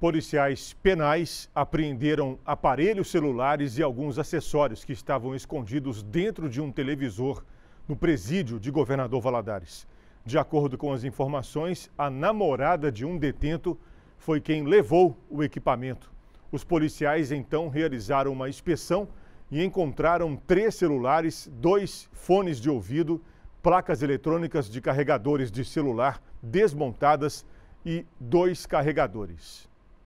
Policiais penais apreenderam aparelhos celulares e alguns acessórios que estavam escondidos dentro de um televisor no presídio de Governador Valadares. De acordo com as informações, a namorada de um detento foi quem levou o equipamento. Os policiais então realizaram uma inspeção e encontraram três celulares, dois fones de ouvido, placas eletrônicas de carregadores de celular desmontadas e dois carregadores.